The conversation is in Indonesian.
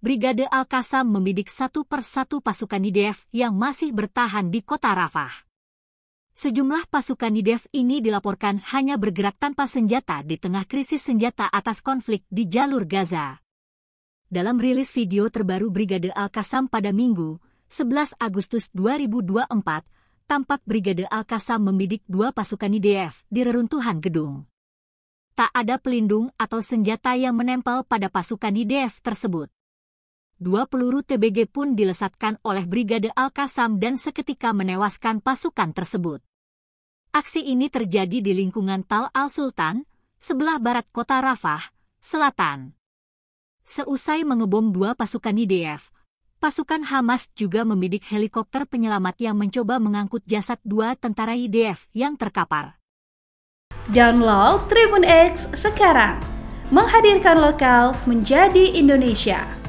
Brigade Al-Qassam membidik satu persatu pasukan IDF yang masih bertahan di kota Rafah. Sejumlah pasukan IDF ini dilaporkan hanya bergerak tanpa senjata di tengah krisis senjata atas konflik di jalur Gaza. Dalam rilis video terbaru Brigade Al-Qassam pada Minggu, 11 Agustus 2024, tampak Brigade Al-Qassam membidik dua pasukan IDF di reruntuhan gedung. Tak ada pelindung atau senjata yang menempel pada pasukan IDF tersebut dua peluru TBG pun dilesatkan oleh Brigade Al-Qassam dan seketika menewaskan pasukan tersebut. Aksi ini terjadi di lingkungan Tal Al-Sultan, sebelah barat kota Rafah, selatan. Seusai mengebom dua pasukan IDF, pasukan Hamas juga membidik helikopter penyelamat yang mencoba mengangkut jasad dua tentara IDF yang terkapar. Download Tribun X sekarang, menghadirkan lokal menjadi Indonesia.